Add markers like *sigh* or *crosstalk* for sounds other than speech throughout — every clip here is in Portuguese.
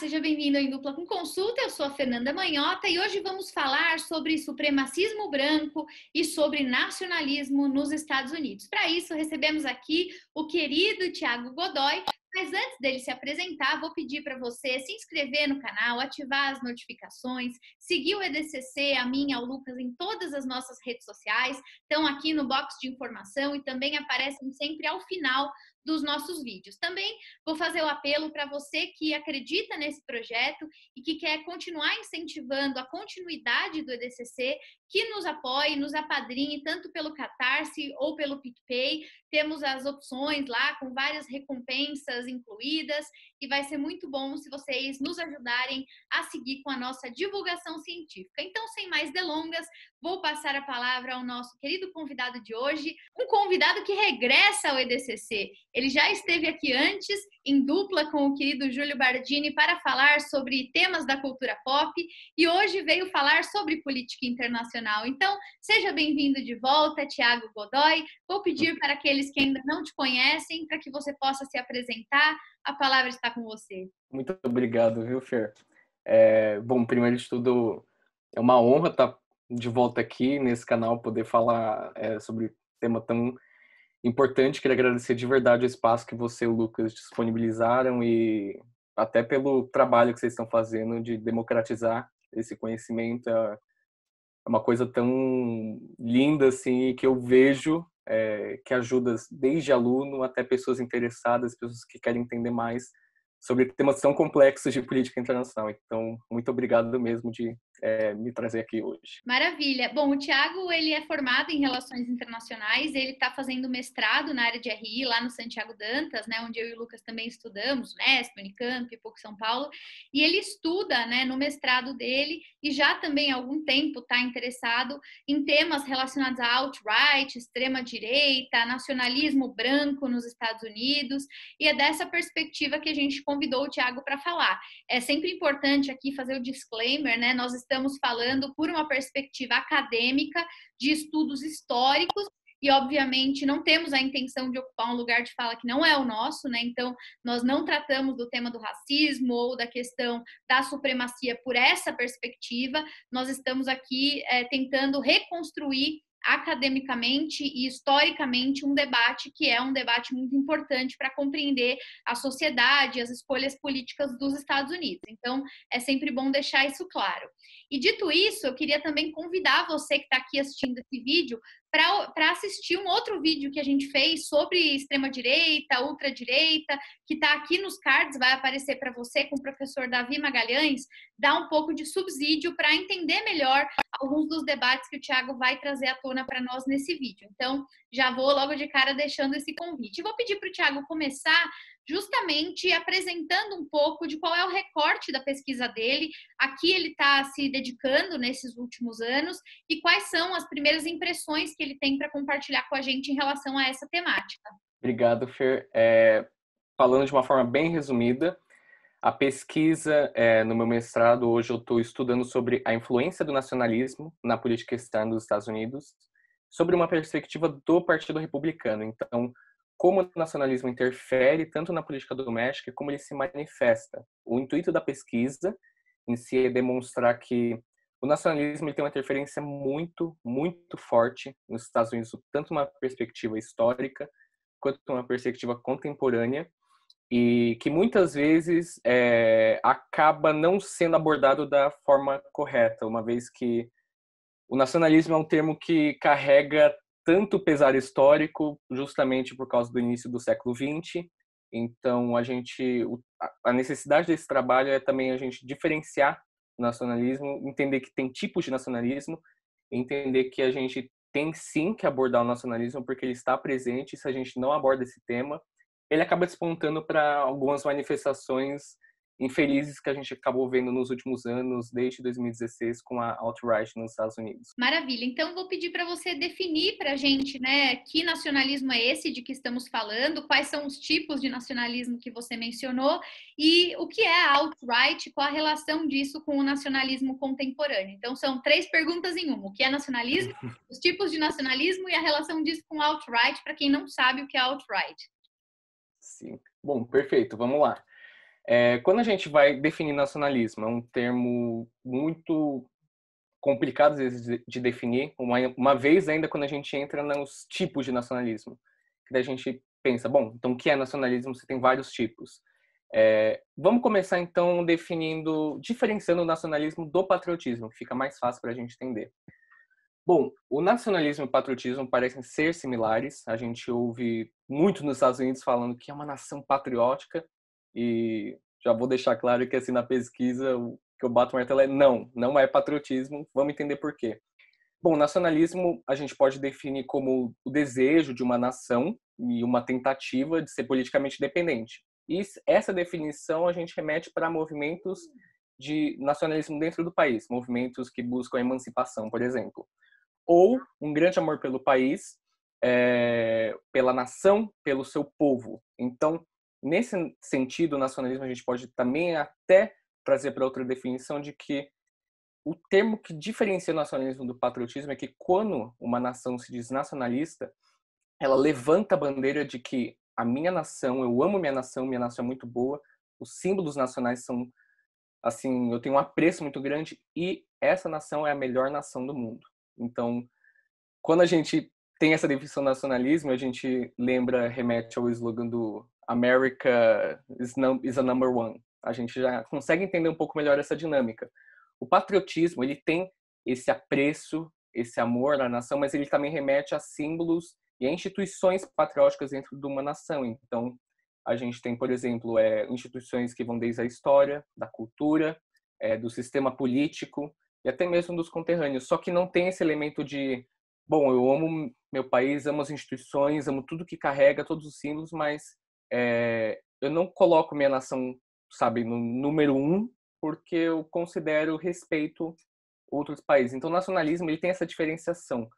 seja bem-vindo ao Dupla com Consulta. Eu sou a Fernanda Manhota e hoje vamos falar sobre supremacismo branco e sobre nacionalismo nos Estados Unidos. Para isso, recebemos aqui o querido Tiago Godoy. Mas antes dele se apresentar, vou pedir para você se inscrever no canal, ativar as notificações, seguir o EDCC, a minha, ao Lucas, em todas as nossas redes sociais. Estão aqui no box de informação e também aparecem sempre ao final dos nossos vídeos. Também vou fazer o apelo para você que acredita nesse projeto e que quer continuar incentivando a continuidade do EDCC, que nos apoie, nos apadrine, tanto pelo Catarse ou pelo PicPay. Temos as opções lá com várias recompensas incluídas e vai ser muito bom se vocês nos ajudarem a seguir com a nossa divulgação científica. Então, sem mais delongas, vou passar a palavra ao nosso querido convidado de hoje, um convidado que regressa ao EDCC. Ele já esteve aqui antes, em dupla com o querido Júlio Bardini, para falar sobre temas da cultura pop e hoje veio falar sobre política internacional então, seja bem-vindo de volta, Tiago Godoy. Vou pedir para aqueles que ainda não te conhecem para que você possa se apresentar. A palavra está com você. Muito obrigado, viu, Fer? É, bom, primeiro de tudo, é uma honra estar tá de volta aqui nesse canal, poder falar é, sobre tema tão importante. Queria agradecer de verdade o espaço que você e o Lucas disponibilizaram e até pelo trabalho que vocês estão fazendo de democratizar esse conhecimento, é uma coisa tão linda assim que eu vejo é, que ajuda desde aluno até pessoas interessadas, pessoas que querem entender mais sobre temas tão complexos de política internacional. Então, muito obrigado mesmo de é, me trazer aqui hoje. Maravilha. Bom, o Tiago ele é formado em relações internacionais, ele está fazendo mestrado na área de RI lá no Santiago Dantas, né, onde eu e o Lucas também estudamos, Mestre, Unicamp, pouco São Paulo, e ele estuda, né, no mestrado dele e já também há algum tempo está interessado em temas relacionados a alt-right, extrema direita, nacionalismo branco nos Estados Unidos, e é dessa perspectiva que a gente convidou o Tiago para falar. É sempre importante aqui fazer o disclaimer, né? Nós estamos falando por uma perspectiva acadêmica de estudos históricos e obviamente não temos a intenção de ocupar um lugar de fala que não é o nosso, né? Então, nós não tratamos do tema do racismo ou da questão da supremacia por essa perspectiva, nós estamos aqui é, tentando reconstruir academicamente e historicamente um debate que é um debate muito importante para compreender a sociedade e as escolhas políticas dos Estados Unidos. Então, é sempre bom deixar isso claro. E dito isso, eu queria também convidar você que está aqui assistindo esse vídeo para assistir um outro vídeo que a gente fez sobre extrema-direita, ultradireita, que está aqui nos cards, vai aparecer para você com o professor Davi Magalhães, dá um pouco de subsídio para entender melhor alguns dos debates que o Tiago vai trazer à tona para nós nesse vídeo. Então, já vou logo de cara deixando esse convite. Vou pedir para o Tiago começar justamente apresentando um pouco de qual é o recorte da pesquisa dele, a que ele está se dedicando nesses últimos anos e quais são as primeiras impressões que ele tem para compartilhar com a gente em relação a essa temática. Obrigado, Fer. É, falando de uma forma bem resumida, a pesquisa é, no meu mestrado, hoje eu estou estudando sobre a influência do nacionalismo na política externa dos Estados Unidos, sobre uma perspectiva do Partido Republicano. Então, como o nacionalismo interfere tanto na política doméstica como ele se manifesta. O intuito da pesquisa em si é demonstrar que o nacionalismo ele tem uma interferência muito, muito forte nos Estados Unidos, tanto uma perspectiva histórica quanto uma perspectiva contemporânea, e que muitas vezes é, acaba não sendo abordado da forma correta, uma vez que o nacionalismo é um termo que carrega tanto pesar histórico, justamente por causa do início do século XX. Então, a gente, a necessidade desse trabalho é também a gente diferenciar nacionalismo, entender que tem tipos de nacionalismo, entender que a gente tem sim que abordar o nacionalismo porque ele está presente, se a gente não aborda esse tema, ele acaba despontando para algumas manifestações infelizes que a gente acabou vendo nos últimos anos, desde 2016, com a alt-right nos Estados Unidos. Maravilha. Então, vou pedir para você definir para a gente né, que nacionalismo é esse de que estamos falando, quais são os tipos de nacionalismo que você mencionou e o que é a alt-right, qual a relação disso com o nacionalismo contemporâneo. Então, são três perguntas em uma: o que é nacionalismo, *laughs* os tipos de nacionalismo e a relação disso com alt-right, para quem não sabe o que é alt-right. Sim. Bom, perfeito, vamos lá. É, quando a gente vai definir nacionalismo, é um termo muito complicado às vezes de definir, uma, uma vez ainda quando a gente entra nos tipos de nacionalismo, que daí a gente pensa, bom, então o que é nacionalismo? Você tem vários tipos. É, vamos começar então definindo, diferenciando o nacionalismo do patriotismo, que fica mais fácil para a gente entender. Bom, o nacionalismo e o patriotismo parecem ser similares. A gente ouve muito nos Estados Unidos falando que é uma nação patriótica, e já vou deixar claro que, assim, na pesquisa, o que eu bato o martelo é não, não é patriotismo, vamos entender por quê. Bom, nacionalismo a gente pode definir como o desejo de uma nação e uma tentativa de ser politicamente independente. E essa definição a gente remete para movimentos de nacionalismo dentro do país, movimentos que buscam a emancipação, por exemplo. Ou um grande amor pelo país, é, pela nação, pelo seu povo. Então, Nesse sentido, o nacionalismo a gente pode também até trazer para outra definição de que o termo que diferencia o nacionalismo do patriotismo é que quando uma nação se diz nacionalista, ela levanta a bandeira de que a minha nação, eu amo minha nação, minha nação é muito boa, os símbolos nacionais são assim, eu tenho um apreço muito grande e essa nação é a melhor nação do mundo. Então, quando a gente tem essa definição nacionalismo, a gente lembra remete ao slogan do America is, num, is a number one. A gente já consegue entender um pouco melhor essa dinâmica. O patriotismo, ele tem esse apreço, esse amor à nação, mas ele também remete a símbolos e a instituições patrióticas dentro de uma nação. Então, a gente tem, por exemplo, é, instituições que vão desde a história, da cultura, é, do sistema político e até mesmo dos conterrâneos. Só que não tem esse elemento de, bom, eu amo meu país, amo as instituições, amo tudo que carrega, todos os símbolos, mas é, eu não coloco minha nação, sabe, no número um, porque eu considero respeito outros países. Então, o nacionalismo ele tem essa diferenciação.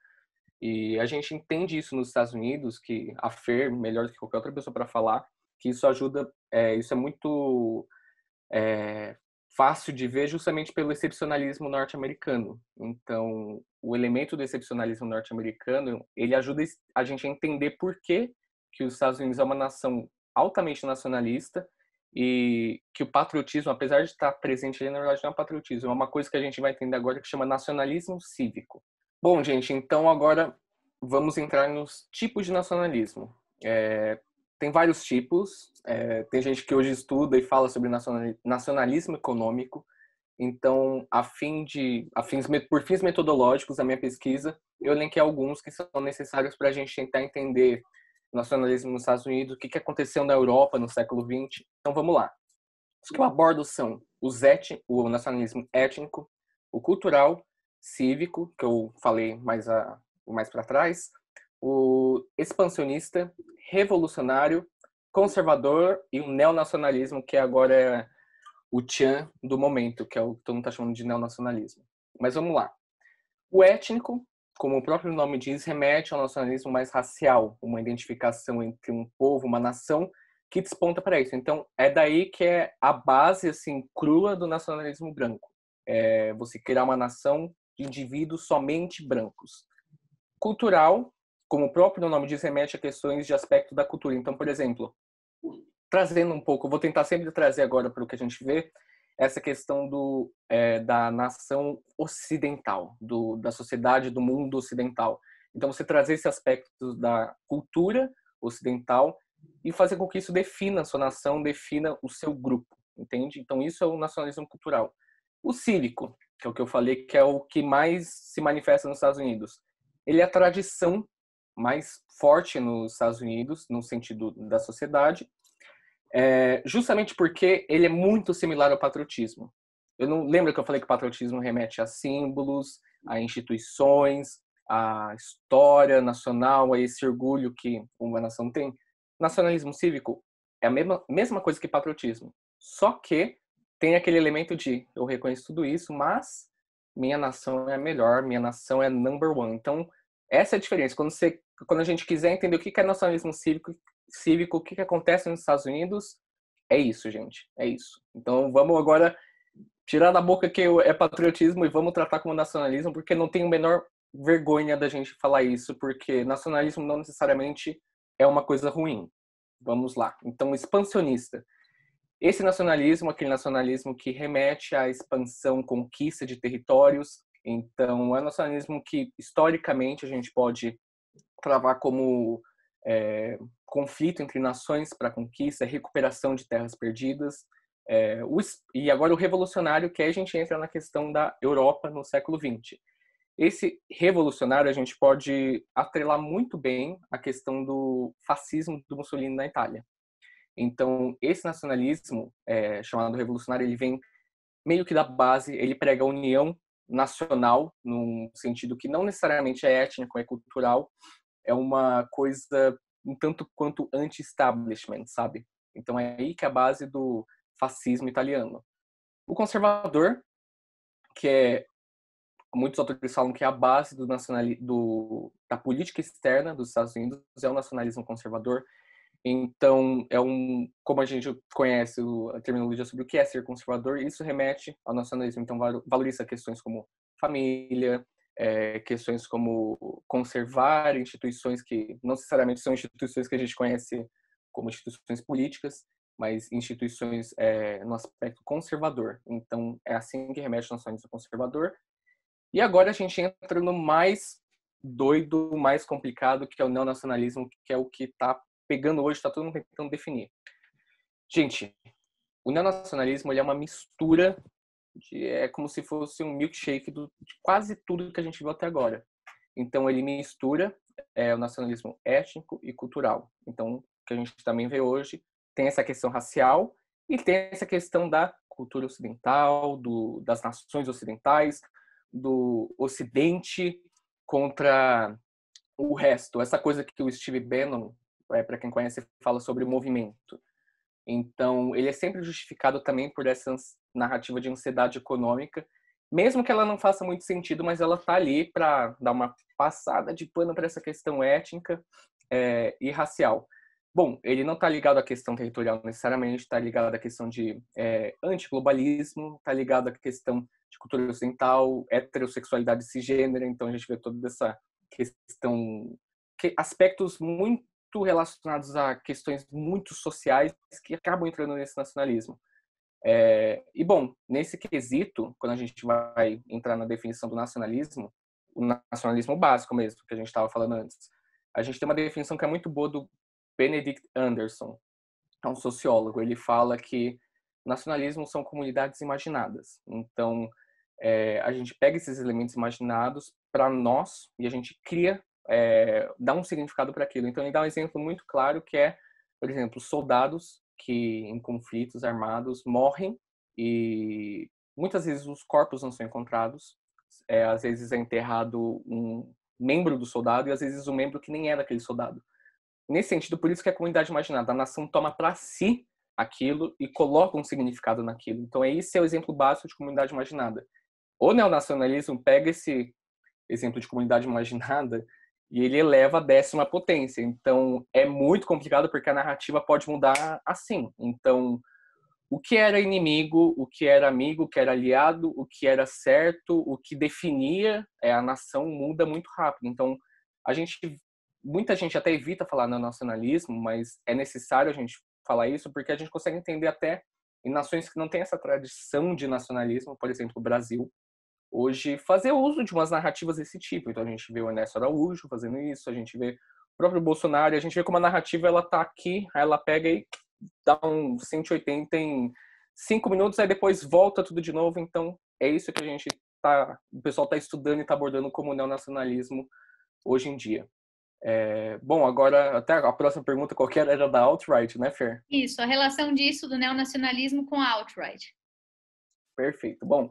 E a gente entende isso nos Estados Unidos, que a Fer, melhor do que qualquer outra pessoa para falar, que isso ajuda, é, isso é muito é, fácil de ver justamente pelo excepcionalismo norte-americano. Então, o elemento do excepcionalismo norte-americano, ele ajuda a gente a entender por que, que os Estados Unidos é uma nação altamente nacionalista e que o patriotismo, apesar de estar presente ali, na verdade não é patriotismo, é uma coisa que a gente vai entender agora que chama nacionalismo cívico. Bom, gente, então agora vamos entrar nos tipos de nacionalismo. É, tem vários tipos, é, tem gente que hoje estuda e fala sobre nacionalismo econômico, então, a fim de, a fins, por fins metodológicos da minha pesquisa, eu elenquei alguns que são necessários para a gente tentar entender nacionalismo nos Estados Unidos, o que, que aconteceu na Europa no século XX. Então vamos lá. Os que eu abordo são o eti, o nacionalismo étnico, o cultural, cívico, que eu falei mais, a, mais para trás, o expansionista, revolucionário, conservador e o neonacionalismo, que agora é o tchan do momento, que é o que todo mundo está chamando de neonacionalismo. Mas vamos lá. O étnico como o próprio nome diz, remete ao nacionalismo mais racial, uma identificação entre um povo, uma nação, que desponta para isso. Então, é daí que é a base, assim, crua do nacionalismo branco. É você criar uma nação de indivíduos somente brancos. Cultural, como o próprio nome diz, remete a questões de aspecto da cultura. Então, por exemplo, trazendo um pouco, vou tentar sempre trazer agora para o que a gente vê, essa questão do, é, da nação ocidental, do, da sociedade do mundo ocidental. Então, você trazer esse aspecto da cultura ocidental e fazer com que isso defina a sua nação, defina o seu grupo, entende? Então, isso é o nacionalismo cultural. O cívico, que é o que eu falei, que é o que mais se manifesta nos Estados Unidos, ele é a tradição mais forte nos Estados Unidos, no sentido da sociedade, é, justamente porque ele é muito similar ao patriotismo. Eu não lembro que eu falei que o patriotismo remete a símbolos, a instituições, a história nacional, a esse orgulho que uma nação tem. Nacionalismo cívico é a mesma, mesma coisa que patriotismo, só que tem aquele elemento de eu reconheço tudo isso, mas minha nação é melhor, minha nação é number one. Então, essa é a diferença. Quando, você, quando a gente quiser entender o que é nacionalismo cívico cívico, o que, que acontece nos Estados Unidos. É isso, gente. É isso. Então vamos agora tirar da boca que é patriotismo e vamos tratar como nacionalismo, porque não tem o menor vergonha da gente falar isso, porque nacionalismo não necessariamente é uma coisa ruim. Vamos lá. Então, expansionista. Esse nacionalismo, aquele nacionalismo que remete à expansão, conquista de territórios. Então, é um nacionalismo que historicamente a gente pode travar como é, conflito, nações para conquista, recuperação de terras perdidas. É, e agora o revolucionário, que a gente entra na questão da Europa no século XX. Esse revolucionário a gente pode atrelar muito bem à questão do fascismo do Mussolini na Itália. Então, esse nacionalismo, é, chamado revolucionário, ele vem meio que da base, ele prega a união nacional, num sentido que não necessariamente é étnico, é cultural, é uma coisa um tanto quanto anti-establishment, sabe? Então é aí que é a base do fascismo italiano. O conservador, que é muitos autores falam que é a base do nacionali, do, da política externa dos Estados Unidos é o nacionalismo conservador. Então, é um, como a gente conhece a terminologia sobre o que é ser conservador, isso remete ao nacionalismo. Então, valoriza questões como família, é, questões como conservar instituições que não necessariamente são instituições que a gente conhece como instituições políticas, mas instituições é, no aspecto conservador. Então, é assim que remete o nacionalismo conservador. E agora a gente entra no mais doido, mais complicado, que é o neonacionalismo, que é o que está pegando hoje, está todo mundo tentando definir. Gente, o neonacionalismo é uma mistura de, é como se fosse um milkshake do, de quase tudo que a gente viu até agora. Então, ele mistura é, o nacionalismo étnico e cultural. Então, o que a gente também vê hoje tem essa questão racial e tem essa questão da cultura ocidental, do, das nações ocidentais, do Ocidente contra o resto. Essa coisa que o Steve Bannon, é, para quem conhece, fala sobre o movimento. Então, ele é sempre justificado também por essa narrativa de ansiedade econômica, mesmo que ela não faça muito sentido, mas ela tá ali para dar uma passada de pano para essa questão étnica é, e racial. Bom, ele não está ligado à questão territorial necessariamente, está ligado à questão de é, antiglobalismo, está ligado à questão de cultura ocidental, heterossexualidade cisgênero, então a gente vê toda essa questão, que, aspectos muito muito relacionados a questões muito sociais que acabam entrando nesse nacionalismo. É, e, bom, nesse quesito, quando a gente vai entrar na definição do nacionalismo, o nacionalismo básico mesmo, que a gente estava falando antes, a gente tem uma definição que é muito boa do Benedict Anderson, é um sociólogo. Ele fala que nacionalismo são comunidades imaginadas. Então, é, a gente pega esses elementos imaginados para nós e a gente cria é, dar um significado para aquilo. Então, ele dá um exemplo muito claro que é, por exemplo, soldados que em conflitos armados morrem e muitas vezes os corpos não são encontrados. É, às vezes é enterrado um membro do soldado e às vezes um membro que nem era é aquele soldado. Nesse sentido, por isso que a comunidade imaginada, a nação toma para si aquilo e coloca um significado naquilo. Então, esse é o exemplo básico de comunidade imaginada. O neonacionalismo pega esse exemplo de comunidade imaginada *laughs* e ele eleva a décima potência. Então é muito complicado porque a narrativa pode mudar assim. Então o que era inimigo, o que era amigo, o que era aliado, o que era certo, o que definia é a nação muda muito rápido. Então a gente muita gente até evita falar no nacionalismo, mas é necessário a gente falar isso porque a gente consegue entender até em nações que não têm essa tradição de nacionalismo, por exemplo, o Brasil, hoje fazer uso de umas narrativas desse tipo. Então a gente vê o Ernesto Araújo fazendo isso, a gente vê o próprio Bolsonaro, a gente vê como a narrativa ela tá aqui, aí ela pega e dá um 180 em cinco minutos, aí depois volta tudo de novo. Então é isso que a gente tá, o pessoal tá estudando e tá abordando como neonacionalismo hoje em dia. É, bom, agora até a próxima pergunta qualquer era da alt-right, né, Fer? Isso, a relação disso do neonacionalismo com a alt-right. Perfeito. Bom,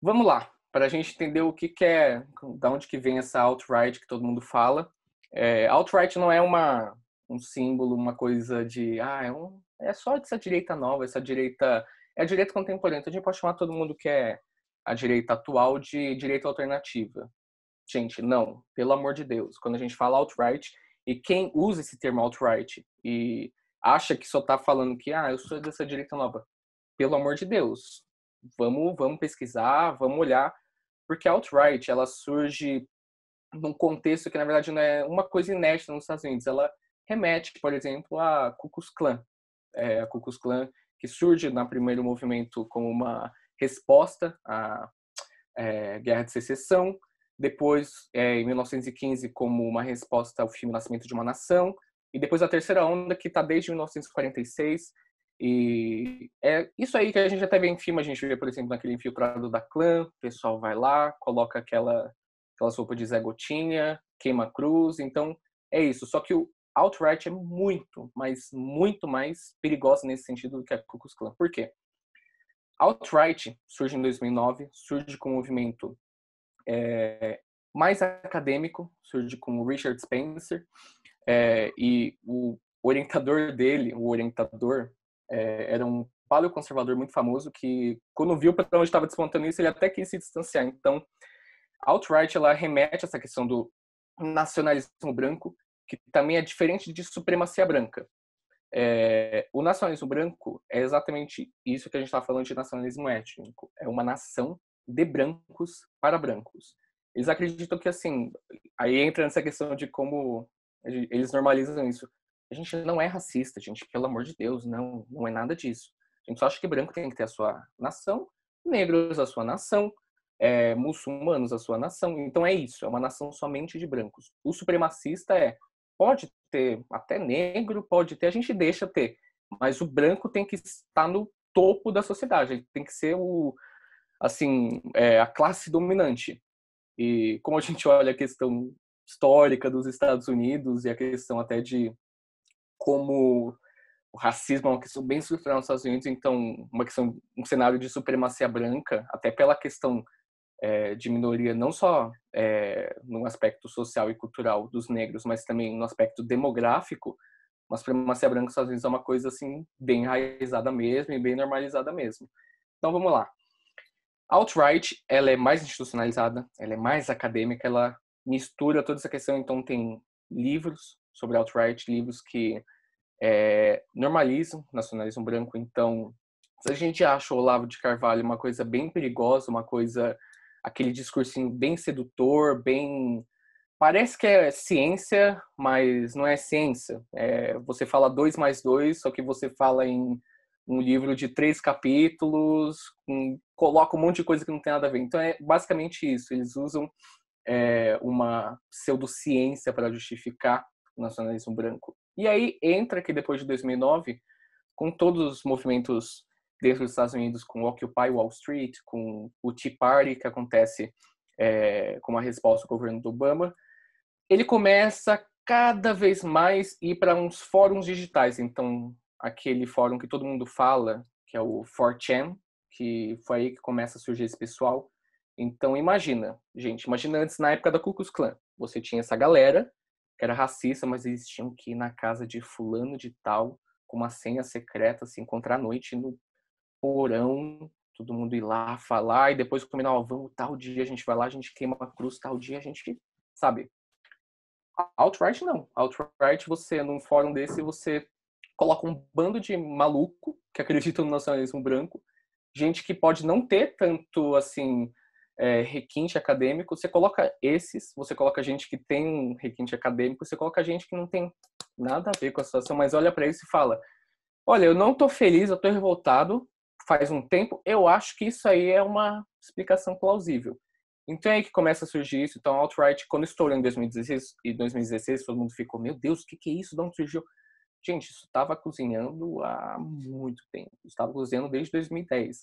Vamos lá, para a gente entender o que, que é, da onde que vem essa alt-right que todo mundo fala. É, alt-right não é uma, um símbolo, uma coisa de, ah, é, um, é só essa direita nova, essa direita, é a direita contemporânea. Então a gente pode chamar todo mundo que é a direita atual de direita alternativa. Gente, não, pelo amor de Deus. Quando a gente fala alt-right, e quem usa esse termo alt-right e acha que só está falando que, ah, eu sou dessa direita nova, pelo amor de Deus, vamos, vamos pesquisar, vamos olhar, porque a alt-right, ela surge num contexto que, na verdade, não é uma coisa inédita nos Estados Unidos. Ela remete, por exemplo, a Ku Klux Klan. É, a Ku Klux Klan, que surge no primeiro movimento como uma resposta à é, Guerra de Secessão, depois, é, em 1915, como uma resposta ao filme Nascimento de uma Nação, e depois a terceira onda, que está desde 1946, e é isso aí que a gente até tá vê em filme, a gente vê, por exemplo, naquele infiltrado da clã, o pessoal vai lá, coloca aquela, aquela sopa de Zé Gotinha, queima a cruz, então é isso. Só que o Outright é muito, mas muito mais perigoso nesse sentido do que a Ku Klux Klan. Por quê? Outright surge em 2009, surge com um movimento é, mais acadêmico, surge com o Richard Spencer, é, e o orientador dele, o orientador é, era um paleoconservador muito famoso que, quando viu para onde estava despontando isso, ele até quis se distanciar. Então, alt-right ela remete a essa questão do nacionalismo branco, que também é diferente de supremacia branca. É, o nacionalismo branco é exatamente isso que a gente está falando de nacionalismo étnico. É uma nação de brancos para brancos. Eles acreditam que, assim, aí entra nessa questão de como eles normalizam isso. A gente não é racista, gente, pelo amor de Deus, não, não é nada disso. A gente só acha que branco tem que ter a sua nação, negros a sua nação, é, muçulmanos a sua nação. Então é isso, é uma nação somente de brancos. O supremacista é, pode ter até negro, pode ter, a gente deixa ter, mas o branco tem que estar no topo da sociedade, ele tem que ser o, assim, é, a classe dominante. E como a gente olha a questão histórica dos Estados Unidos e a questão até de como o racismo é uma questão bem estrutural nos Estados Unidos, então uma questão, um cenário de supremacia branca, até pela questão é, de minoria, não só é, no aspecto social e cultural dos negros, mas também no aspecto demográfico, uma supremacia branca nos Estados Unidos é uma coisa assim bem enraizada mesmo e bem normalizada mesmo. Então vamos lá. Outright, ela é mais institucionalizada, ela é mais acadêmica, ela mistura toda essa questão, então tem livros sobre outright, livros que é, normalismo, nacionalismo branco. Então, se a gente acha o Olavo de Carvalho uma coisa bem perigosa, uma coisa, aquele discursinho bem sedutor, bem. Parece que é ciência, mas não é ciência. É, você fala dois mais dois, só que você fala em um livro de três capítulos, um, coloca um monte de coisa que não tem nada a ver. Então é basicamente isso. Eles usam é, uma pseudociência para justificar o nacionalismo branco. E aí entra que depois de 2009, com todos os movimentos dentro dos Estados Unidos, com o Occupy Wall Street, com o Tea Party que acontece é, a resposta do governo do Obama, ele começa cada vez mais ir para uns fóruns digitais. Então, aquele fórum que todo mundo fala, que é o 4chan, que foi aí que começa a surgir esse pessoal. Então, imagina, gente, imagina antes na época da Ku Klux Klan. Você tinha essa galera que era racista, mas eles tinham que ir na casa de fulano de tal, com uma senha secreta, se assim, encontrar à noite no porão, todo mundo ir lá falar e depois combinar, ó, vamos tal dia a gente vai lá, a gente queima a cruz, tal dia a gente, sabe? Outright não. Outright você num fórum desse você coloca um bando de maluco que acredita no nacionalismo branco, gente que pode não ter tanto assim é, requinte acadêmico, você coloca esses, você coloca gente que tem um requinte acadêmico, você coloca gente que não tem nada a ver com a situação, mas olha para isso e fala: Olha, eu não estou feliz, eu estou revoltado faz um tempo, eu acho que isso aí é uma explicação plausível. Então é aí que começa a surgir isso. Então, alt-right, quando estourou em 2016, e 2016 todo mundo ficou: Meu Deus, o que, que é isso? De onde surgiu? Gente, isso estava cozinhando há muito tempo. Estava cozinhando desde 2010.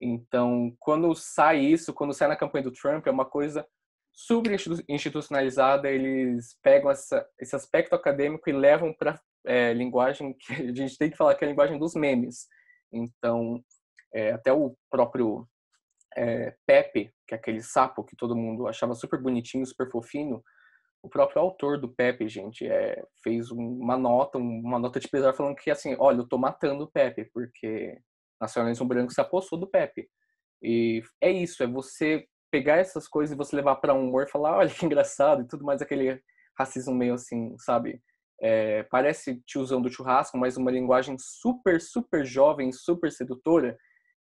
Então, quando sai isso, quando sai na campanha do Trump, é uma coisa super institucionalizada, eles pegam essa, esse aspecto acadêmico e levam para é, linguagem que a gente tem que falar que é a linguagem dos memes. Então, é, até o próprio é, Pepe, que é aquele sapo que todo mundo achava super bonitinho, super fofinho, o próprio autor do Pepe, gente, é, fez uma nota, uma nota de pesar falando que assim, olha, eu tô matando o Pepe, porque nacionalismo branco se apossou do Pepe. E é isso, é você pegar essas coisas e você levar para um humor e falar, olha que engraçado e tudo mais aquele racismo meio assim, sabe? É, parece tiozão do churrasco, mas uma linguagem super, super jovem, super sedutora,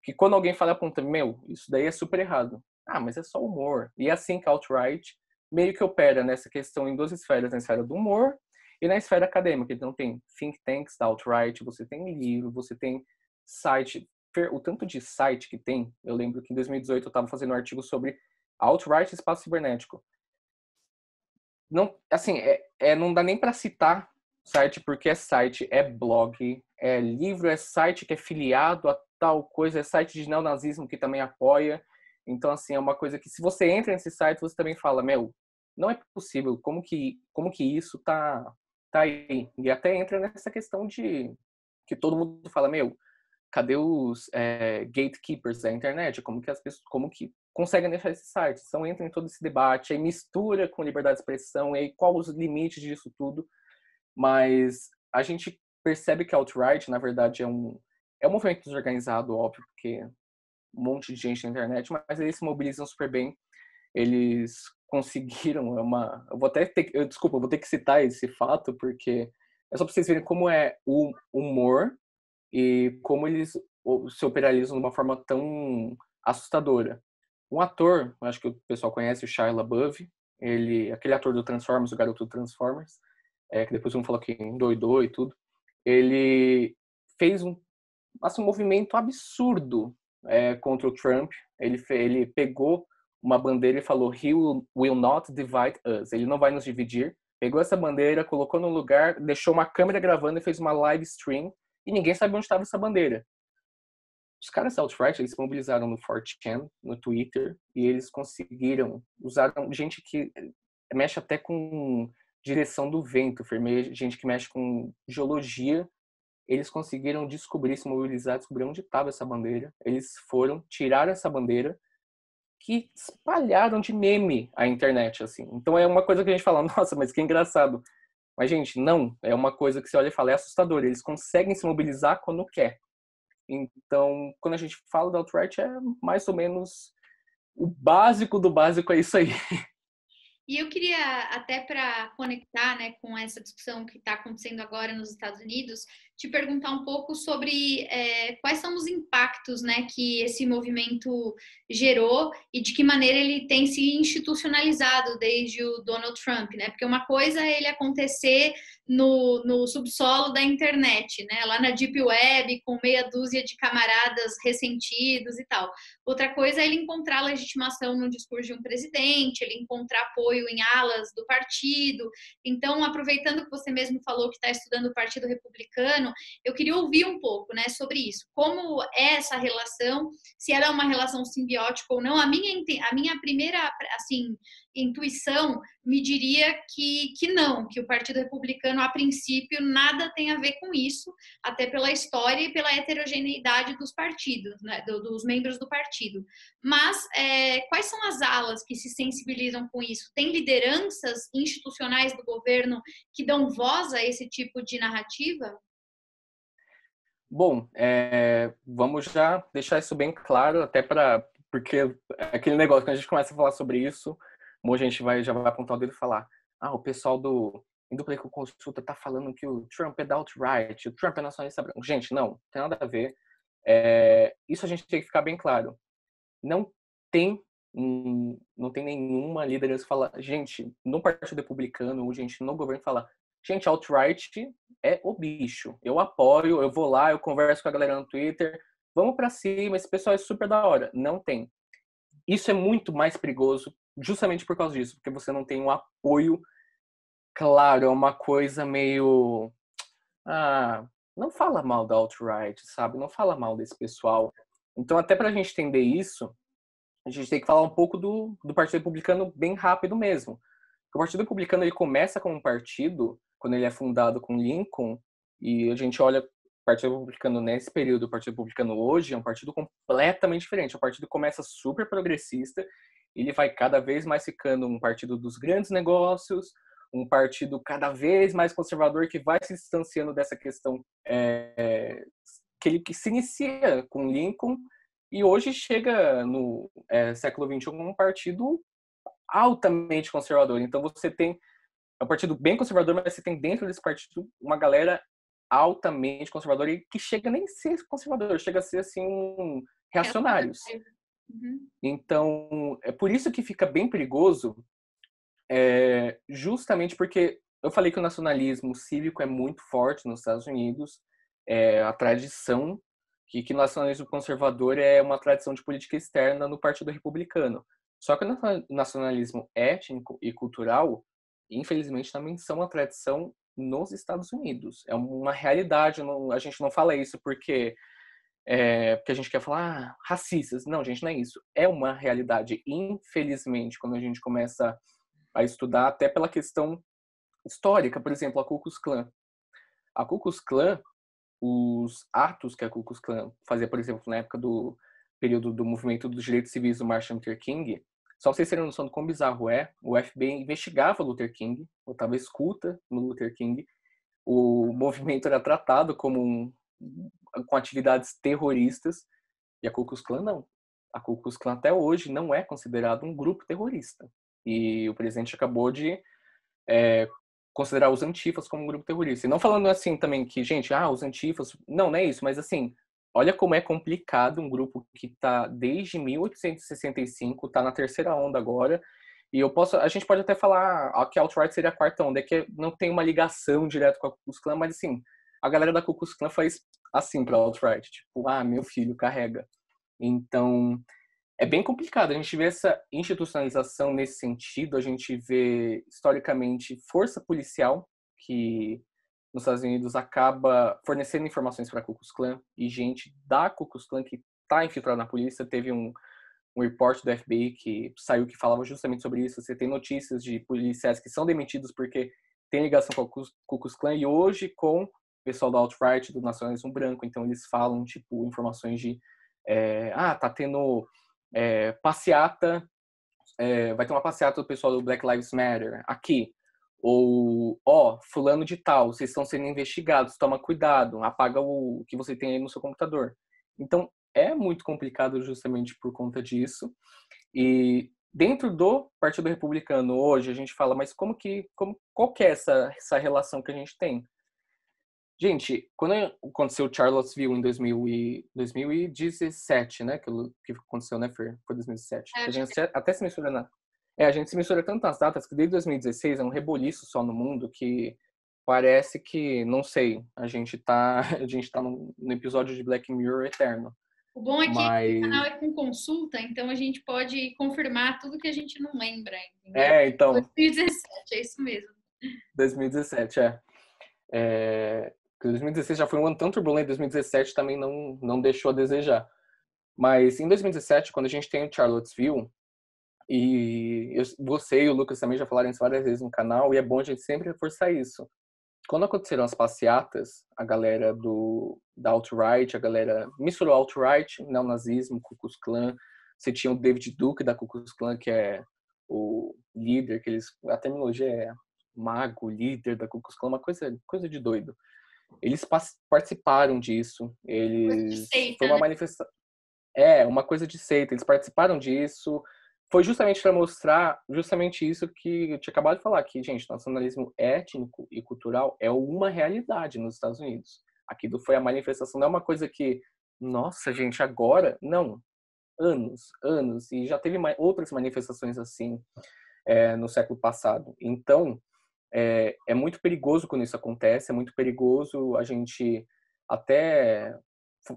que quando alguém fala aponta, meu, isso daí é super errado. Ah, mas é só humor. E é assim que alt right meio que opera nessa questão em duas esferas, na esfera do humor e na esfera acadêmica. Então tem think tanks da alt right, você tem livro, você tem site, o tanto de site que tem, eu lembro que em 2018 eu estava fazendo um artigo sobre alt-right espaço cibernético. Não, assim, é, é não dá nem para citar site porque é site, é blog, é livro, é site que é filiado a tal coisa, é site de neonazismo que também apoia. Então, assim, é uma coisa que se você entra nesse site, você também fala, meu, não é possível, como que, como que isso tá, tá aí? E até entra nessa questão de que todo mundo fala, meu, cadê os é, gatekeepers da internet? Como que as pessoas, como que conseguem deixar esse site? Então entra em todo esse debate, aí mistura com liberdade de expressão, aí qual os limites disso tudo? Mas a gente percebe que alt-right, na verdade, é um é um movimento desorganizado, óbvio, porque um monte de gente na internet, mas eles se mobilizam super bem. Eles conseguiram é uma, eu vou até ter, desculpa, eu vou ter que citar esse fato porque é só para vocês verem como é o humor e como eles se operalizam de uma forma tão assustadora. Um ator, acho que o pessoal conhece, o Shia LaBeouf, ele, aquele ator do Transformers, o garoto do Transformers, é, que depois um falou que endoidou e tudo, ele fez um, assim, um movimento absurdo é, contra o Trump. Ele, ele pegou uma bandeira e falou: He will, will not divide us. Ele não vai nos dividir. Pegou essa bandeira, colocou no lugar, deixou uma câmera gravando e fez uma live stream e ninguém sabia onde estava essa bandeira. Os caras da Outright, eles se mobilizaram no 4chan, no Twitter, e eles conseguiram, usaram gente que eh, mexe até com direção do vento, gente que mexe com geologia, eles conseguiram descobrir, se mobilizar, descobrir onde estava essa bandeira. Eles foram, tiraram essa bandeira, que espalharam de meme a internet, assim. Então é uma coisa que a gente fala, *laughs* nossa, mas que engraçado. Mas, gente, não. É uma coisa que você olha e fala, é assustador. Eles conseguem se mobilizar quando quer. Então, quando a gente fala da alt-right, é mais ou menos o básico do básico é isso aí. *laughs* E eu queria, até para conectar né, com essa discussão que está acontecendo agora nos Estados Unidos, te perguntar um pouco sobre é, quais são os impactos né, que esse movimento gerou e de que maneira ele tem se institucionalizado desde o Donald Trump. Né? Porque uma coisa é ele acontecer no, no subsolo da internet, né? lá na Deep Web, com meia dúzia de camaradas ressentidos e tal. Outra coisa é ele encontrar legitimação no discurso de um presidente, ele encontrar apoio apoio em alas do partido. Então, aproveitando que você mesmo falou que está estudando o Partido Republicano, eu queria ouvir um pouco né, sobre isso. Como é essa relação, se ela é uma relação simbiótica ou não. A minha, a minha primeira assim, intuição me diria que, que não, que o Partido Republicano, a princípio, nada tem a ver com isso, até pela história e pela heterogeneidade dos partidos, né, dos membros do partido. Mas é, quais são as alas que se sensibilizam com isso? Tem lideranças institucionais do governo que dão voz a esse tipo de narrativa? Bom, é, vamos já deixar isso bem claro, até para porque é aquele negócio, quando a gente começa a falar sobre isso, Hoje a gente vai, já vai apontar o dedo e falar: ah, o pessoal do Indúplia que consulta tá falando que o Trump é da alt-right, o Trump é nacionalista branco. Gente, não, tem nada a ver. É, isso a gente tem que ficar bem claro. Não tem não tem nenhuma liderança que fala, gente, no Partido Republicano, ou gente no governo falar gente, alt-right é o bicho. Eu apoio, eu vou lá, eu converso com a galera no Twitter, vamos para cima, esse pessoal é super da hora. Não tem. Isso é muito mais perigoso justamente por causa disso, porque você não tem um apoio claro, é uma coisa meio ah, não fala mal da alt-right, sabe? Não fala mal desse pessoal. Então, até para a gente entender isso, a gente tem que falar um pouco do, do Partido Republicano bem rápido mesmo. O Partido Republicano ele começa como um partido quando ele é fundado com Lincoln e a gente olha o Partido Republicano nesse período, o Partido Republicano hoje é um partido completamente diferente. O partido começa super progressista ele vai cada vez mais ficando um partido dos grandes negócios, um partido cada vez mais conservador que vai se distanciando dessa questão é, que ele que se inicia com Lincoln e hoje chega no é, século XXI como um partido altamente conservador. Então você tem é um partido bem conservador, mas você tem dentro desse partido uma galera altamente conservadora e que chega nem a ser conservador, chega a ser assim um é, reacionários. Uhum. Então, é por isso que fica bem perigoso, é, justamente porque eu falei que o nacionalismo cívico é muito forte nos Estados Unidos, é, a tradição que, que o nacionalismo conservador é uma tradição de política externa no Partido Republicano. Só que o nacionalismo étnico e cultural, infelizmente, também são uma tradição nos Estados Unidos. É uma realidade, não, a gente não fala isso porque é, porque a gente quer falar ah, racistas. Não, gente, não é isso. É uma realidade, infelizmente, quando a gente começa a estudar, até pela questão histórica, por exemplo, a Ku Klux Klan. A Ku Klux Klan, os atos que a Ku Klux Klan fazia, por exemplo, na época do período do movimento dos direitos civis do Martin Luther King, só vocês terem noção do quão bizarro é, o FBI investigava Luther King, ou estava escuta no Luther King, o movimento era tratado como um com atividades terroristas. E a Ku Klux Klan não. A Ku Klux Klan até hoje não é considerado um grupo terrorista. E o presidente acabou de é, considerar os antifas como um grupo terrorista. E não falando assim também que, gente, ah, os antifas... Não, não é isso. Mas assim, olha como é complicado um grupo que está desde 1865, está na terceira onda agora... E eu posso, a gente pode até falar ah, que a alt-right seria a quarta onda, é que não tem uma ligação direta com a Ku Klux Klan, mas assim, a galera da Cucus Clan faz assim o alt-right, tipo, ah, meu filho, carrega. Então, é bem complicado. A gente vê essa institucionalização nesse sentido, a gente vê, historicamente, força policial, que nos Estados Unidos acaba fornecendo informações para a Cucus Klux e gente da Cucus Clan que está infiltrada na polícia, teve um, um report do FBI que saiu que falava justamente sobre isso. Você tem notícias de policiais que são demitidos porque tem ligação com o Ku Klux Klan e hoje com pessoal da alt-right, do nacionalismo branco, então eles falam, tipo, informações de, é, ah, tá tendo é, passeata, é, vai ter uma passeata do pessoal do Black Lives Matter aqui, ou, ó, oh, fulano de tal, vocês estão sendo investigados, toma cuidado, apaga o que você tem aí no seu computador. Então, é muito complicado justamente por conta disso. E dentro do Partido Republicano hoje a gente fala, mas como que como qual que é essa essa relação que a gente tem? Gente, quando aconteceu Charlottesville em 2000 2017, né? Que, que aconteceu, né, Fer? Foi 2017. É, a gente até se mistura na... É, a gente se mistura tanto nas datas que desde 2016 é um reboliço só no mundo que parece que, não sei, a gente tá, *laughs* a gente tá no, no episódio de Black Mirror eterno. O bom é que Mas... o canal é com consulta, então a gente pode confirmar tudo que a gente não lembra. Entendeu? É, então. 2017, é isso mesmo. 2017, é. é. Porque 2016 já foi um ano tão turbulento, 2017 também não, não deixou a desejar. Mas em 2017, quando a gente tem o Charlottesville, e eu, você e o Lucas também já falaram isso várias vezes no canal, e é bom a gente sempre reforçar isso. Quando aconteceram as passeatas, a galera do da alt-right, a galera misturou alt-right, neonazismo, Ku Klux Klan, você tinha o David Duke da Ku Klux Klan, que é o líder, que eles, a terminologia é mago, líder da Ku Klux Klan, uma coisa, coisa de doido eles participaram disso. Eles seita, foi uma né? manifestação. É, uma coisa de seita. Eles participaram disso. Foi justamente para mostrar justamente isso que eu tinha acabado de falar que, gente, nacionalismo étnico e cultural é uma realidade nos Estados Unidos. Aquilo foi a manifestação, não é uma coisa que, nossa, gente, agora não. Anos, anos e já teve outras manifestações assim é, no século passado. Então, é, é muito perigoso quando isso acontece, é muito perigoso a gente até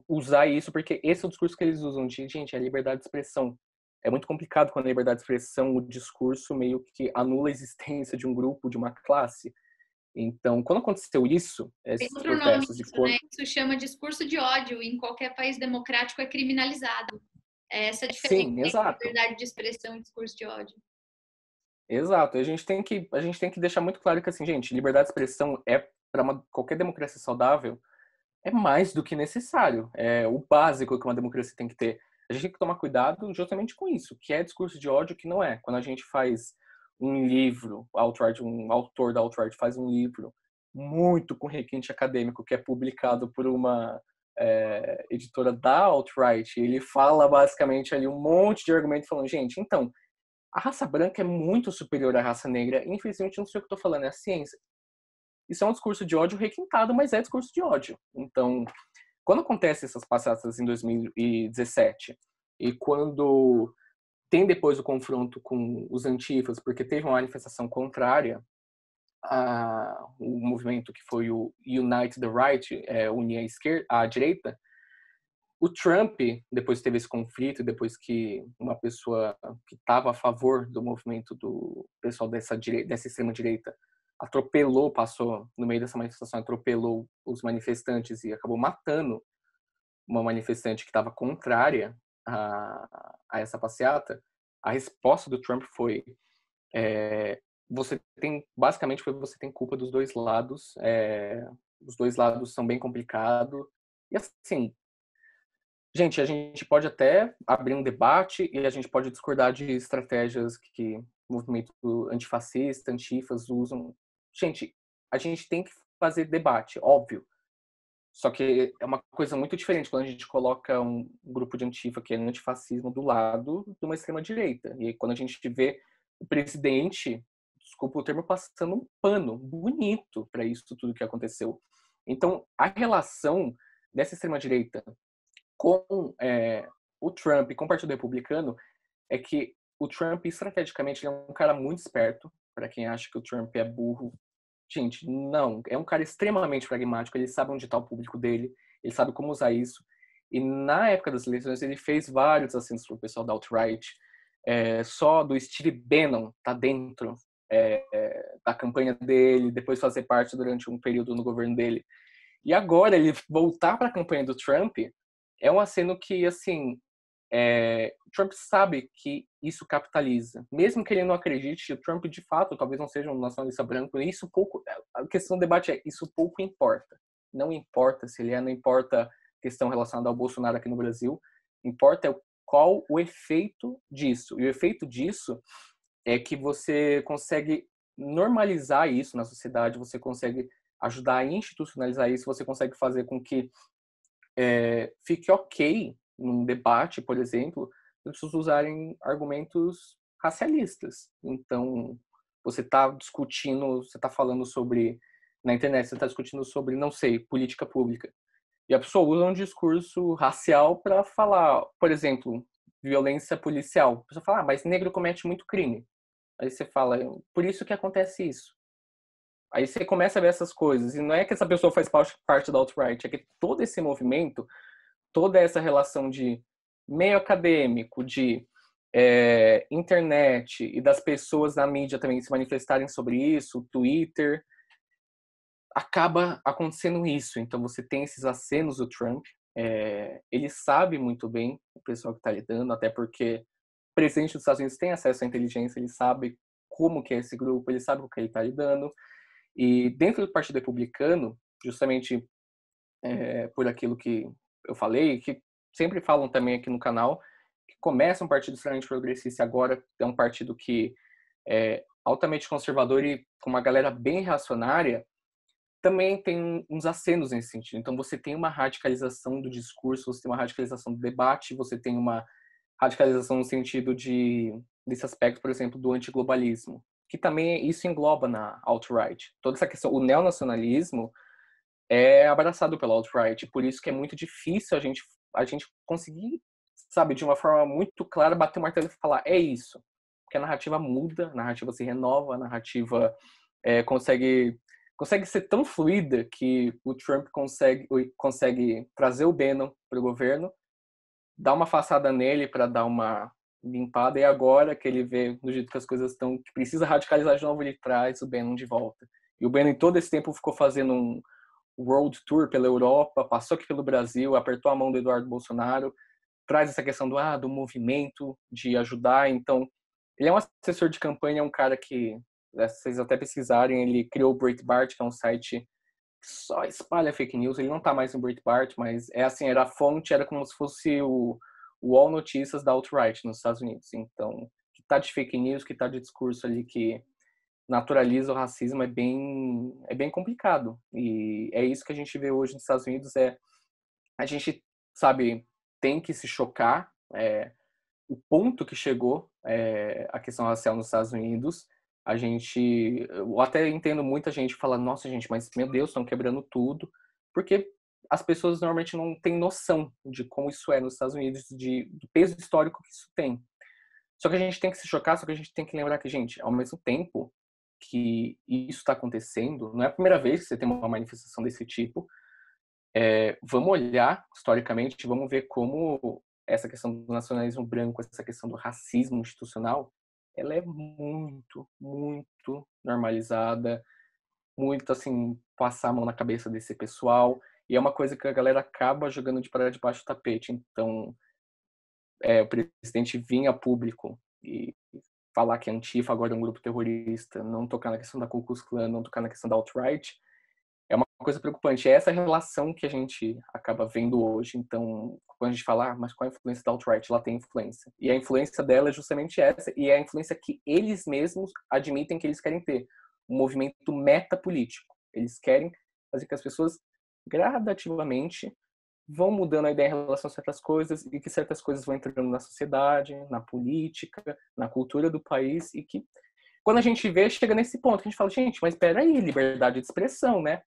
usar isso, porque esse é o discurso que eles usam de, gente, é liberdade de expressão. É muito complicado quando a liberdade de expressão, o discurso meio que anula a existência de um grupo, de uma classe. Então, quando aconteceu isso, esses Tem outro protestos nome, de isso, cor... né? isso chama discurso de ódio, e em qualquer país democrático é criminalizado. É essa diferença Sim, exato. entre liberdade de expressão e discurso de ódio. Exato. A gente tem que, a gente tem que deixar muito claro que, assim, gente, liberdade de expressão é, para qualquer democracia saudável, é mais do que necessário. É o básico que uma democracia tem que ter. A gente tem que tomar cuidado justamente com isso, que é discurso de ódio, que não é. Quando a gente faz um livro, um autor da outright faz um livro muito com requinte acadêmico que é publicado por uma é, editora da alt-right, ele fala basicamente ali um monte de argumento falando, gente, então, a raça branca é muito superior à raça negra. Infelizmente, não sei o que estou falando, é a ciência. Isso é um discurso de ódio requintado, mas é discurso de ódio. Então, quando acontecem essas passadas em 2017 e quando tem depois o confronto com os antifas, porque teve uma manifestação contrária ao movimento que foi o Unite the Right, é, unir a esquerda, a direita, o Trump, depois que teve esse conflito, depois que uma pessoa que estava a favor do movimento do pessoal dessa, direita, dessa extrema direita atropelou, passou no meio dessa manifestação, atropelou os manifestantes e acabou matando uma manifestante que estava contrária a, a, essa passeata, a resposta do Trump foi é, você tem basicamente foi você tem culpa dos dois lados, é, os dois lados são bem complicados e assim gente, a gente pode até abrir um debate e a gente pode discordar de estratégias que o movimento antifascista, antifas usam. Gente, a gente tem que fazer debate, óbvio. Só que é uma coisa muito diferente quando a gente coloca um grupo de antifa que é antifascismo do lado de uma extrema-direita. E quando a gente vê o presidente, desculpa o termo, passando um pano bonito para isso tudo que aconteceu. Então, a relação dessa extrema-direita com é, o Trump, com o Partido Republicano, é que o Trump, estrategicamente, é um cara muito esperto. Para quem acha que o Trump é burro, gente, não. É um cara extremamente pragmático. Ele sabe onde está o público dele, ele sabe como usar isso. E na época das eleições, ele fez vários assentos para o pessoal da alt-right. É, só do Steve Bannon tá dentro é, é, da campanha dele, depois fazer parte durante um período no governo dele. E agora ele voltar para a campanha do Trump, é um aceno que, assim, é, Trump sabe que isso capitaliza. Mesmo que ele não acredite, o Trump, de fato, talvez não seja um nacionalista branco, isso pouco, a questão do debate é, isso pouco importa. Não importa se ele é, não importa questão relacionada ao Bolsonaro aqui no Brasil, importa é qual o efeito disso. E o efeito disso é que você consegue normalizar isso na sociedade, você consegue ajudar a institucionalizar isso, você consegue fazer com que é, fique ok num debate, por exemplo, pessoas usarem argumentos racialistas. Então, você está discutindo, você está falando sobre, na internet, você está discutindo sobre, não sei, política pública. E a pessoa usa um discurso racial para falar, por exemplo, violência policial. A pessoa fala, ah, mas negro comete muito crime. Aí você fala, por isso que acontece isso. Aí você começa a ver essas coisas. E não é que essa pessoa faz parte da alt-right, é que todo esse movimento, toda essa relação de meio acadêmico, de é, internet e das pessoas na mídia também se manifestarem sobre isso, Twitter, acaba acontecendo isso. Então você tem esses acenos do Trump, é, ele sabe muito bem o pessoal que está lidando, até porque o presidente dos Estados Unidos tem acesso à inteligência, ele sabe como que é esse grupo, ele sabe o que ele está lidando. E dentro do Partido Republicano, justamente é, por aquilo que eu falei, que sempre falam também aqui no canal, que começa um partido extremamente progressista agora é um partido que é altamente conservador e com uma galera bem reacionária, também tem uns acenos nesse sentido. Então você tem uma radicalização do discurso, você tem uma radicalização do debate, você tem uma radicalização no sentido de desse aspecto, por exemplo, do antiglobalismo que também isso engloba na alt-right. Toda essa questão, o neonacionalismo é abraçado pela alt-right, por isso que é muito difícil a gente, a gente conseguir, sabe, de uma forma muito clara, bater o martelo e falar, é isso. Porque a narrativa muda, a narrativa se renova, a narrativa é, consegue consegue ser tão fluida que o Trump consegue, consegue trazer o Bannon para o governo, dar uma façada nele para dar uma limpada e agora que ele vê do jeito que as coisas estão, que precisa radicalizar de novo, ele traz o Bannon de volta. E o Bannon todo esse tempo ficou fazendo um world tour pela Europa, passou aqui pelo Brasil, apertou a mão do Eduardo Bolsonaro, traz essa questão do ah, do movimento, de ajudar, então ele é um assessor de campanha, é um cara que é, vocês até pesquisarem, ele criou o Breitbart, que é um site que só espalha fake news, ele não tá mais no Breitbart, mas é assim, era a fonte, era como se fosse o o All Notícias da Alt-Right nos Estados Unidos. Então, que tá de fake news, que tá de discurso ali que naturaliza o racismo é bem é bem complicado. E é isso que a gente vê hoje nos Estados Unidos é a gente, sabe, tem que se chocar é, o ponto que chegou é, a questão racial nos Estados Unidos. A gente, eu até entendo muita gente falar, nossa gente, mas meu Deus, estão quebrando tudo, porque as pessoas normalmente não têm noção de como isso é nos Estados Unidos, de, do peso histórico que isso tem. Só que a gente tem que se chocar, só que a gente tem que lembrar que, gente, ao mesmo tempo que isso está acontecendo, não é a primeira vez que você tem uma manifestação desse tipo. É, vamos olhar historicamente, vamos ver como essa questão do nacionalismo branco, essa questão do racismo institucional, ela é muito, muito normalizada, muito assim, passar a mão na cabeça desse pessoal. E é uma coisa que a galera acaba jogando de para debaixo do tapete. Então, é, o presidente vinha a público e falar que é a Antifa agora é um grupo terrorista, não tocar na questão da Ku Klux Klan, não tocar na questão da alt-right, é uma coisa preocupante. É essa relação que a gente acaba vendo hoje. Então, quando a gente fala, ah, mas qual a influência da alt-right? Ela tem influência. E a influência dela é justamente essa, e é a influência que eles mesmos admitem que eles querem ter. Um movimento metapolítico. Eles querem fazer que as pessoas gradativamente vão mudando a ideia em relação a certas coisas e que certas coisas vão entrando na sociedade, na política, na cultura do país e que quando a gente vê chega nesse ponto que a gente fala, gente, mas espera aí, liberdade de expressão, né?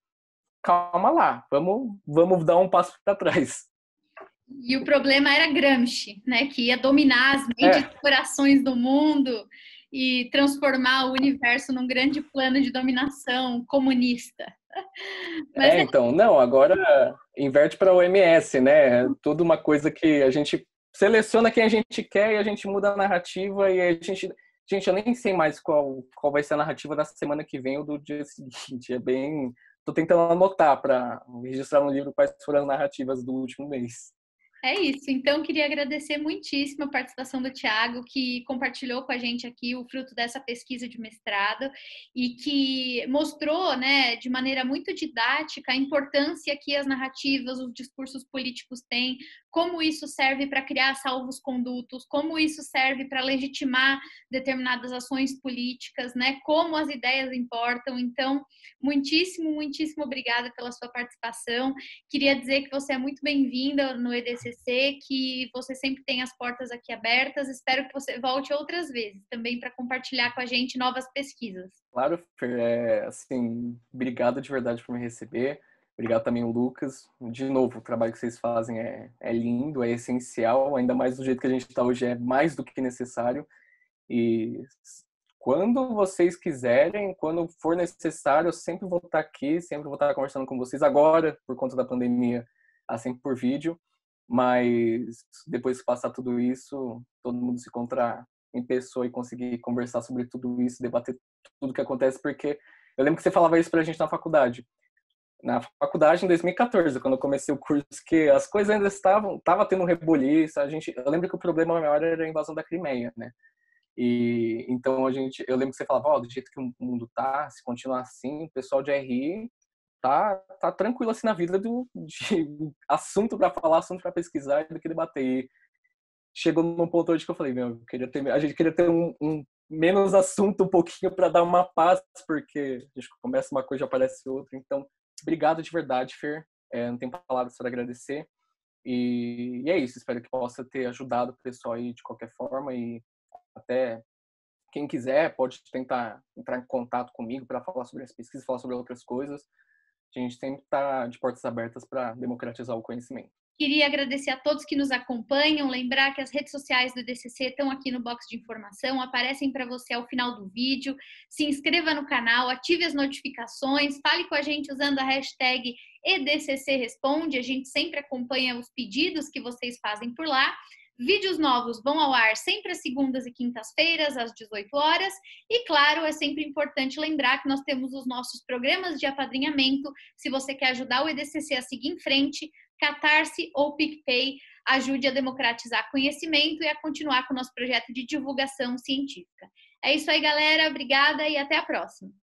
Calma lá, vamos vamos dar um passo para trás. E o problema era Gramsci, né, que ia dominar as é. mentes é. e corações do mundo e transformar o universo num grande plano de dominação comunista. *laughs* Mas... É, é, então, não, agora inverte para o OMS, né? Tudo uma coisa que a gente seleciona quem a gente quer e a gente muda a narrativa e a gente. Gente, eu nem sei mais qual, qual vai ser a narrativa da semana que vem ou do dia *laughs* seguinte. É bem. Tô tentando anotar para registrar no livro quais foram as narrativas do último mês. É isso. Então, queria agradecer muitíssimo a participação do Tiago, que compartilhou com a gente aqui o fruto dessa pesquisa de mestrado e que mostrou, né, de maneira muito didática, a importância que as narrativas, os discursos políticos têm, como isso serve para criar salvos condutos, como isso serve para legitimar determinadas ações políticas, né, como as ideias importam. Então, muitíssimo, muitíssimo obrigada pela sua participação. Queria dizer que você é muito bem-vinda no EDC que você sempre tem as portas aqui abertas. Espero que você volte outras vezes também para compartilhar com a gente novas pesquisas. Claro, Fer, é, assim, obrigado de verdade por me receber. Obrigado também, Lucas. De novo, o trabalho que vocês fazem é, é lindo, é essencial, ainda mais do jeito que a gente está hoje, é mais do que necessário. E quando vocês quiserem, quando for necessário, eu sempre vou estar tá aqui, sempre vou estar tá conversando com vocês. Agora, por conta da pandemia, assim por vídeo. Mas depois que passar tudo isso, todo mundo se encontrar em pessoa e conseguir conversar sobre tudo isso, debater tudo que acontece, porque eu lembro que você falava isso pra gente na faculdade. Na faculdade, em 2014, quando eu comecei o curso, que as coisas ainda estavam, tava tendo um rebuliço, a gente, eu lembro que o problema maior era a invasão da Crimeia, né? E então a gente, eu lembro que você falava, ó, oh, do jeito que o mundo tá, se continuar assim, o pessoal de RI tá, tá tranquilo assim na vida do, de *laughs* assunto para falar, assunto para pesquisar e do que debater. Chegou num ponto hoje que eu falei, meu, queria ter, a gente queria ter um, um menos assunto um pouquinho para dar uma paz, porque a gente começa uma coisa e aparece outra. Então, obrigado de verdade, Fer. É, não tem palavras para agradecer. E, e, é isso. Espero que possa ter ajudado o pessoal aí de qualquer forma. E até quem quiser pode tentar entrar em contato comigo para falar sobre as pesquisas, falar sobre outras coisas. A gente sempre está de portas abertas para democratizar o conhecimento. Queria agradecer a todos que nos acompanham, lembrar que as redes sociais do DCC estão aqui no box de informação, aparecem para você ao final do vídeo. Se inscreva no canal, ative as notificações, fale com a gente usando a hashtag EDCC Responde, a gente sempre acompanha os pedidos que vocês fazem por lá. Vídeos novos vão ao ar sempre às segundas e quintas-feiras, às 18 horas. E, claro, é sempre importante lembrar que nós temos os nossos programas de apadrinhamento. Se você quer ajudar o EDCC a seguir em frente, Catarse ou PicPay ajude a democratizar conhecimento e a continuar com o nosso projeto de divulgação científica. É isso aí, galera. Obrigada e até a próxima.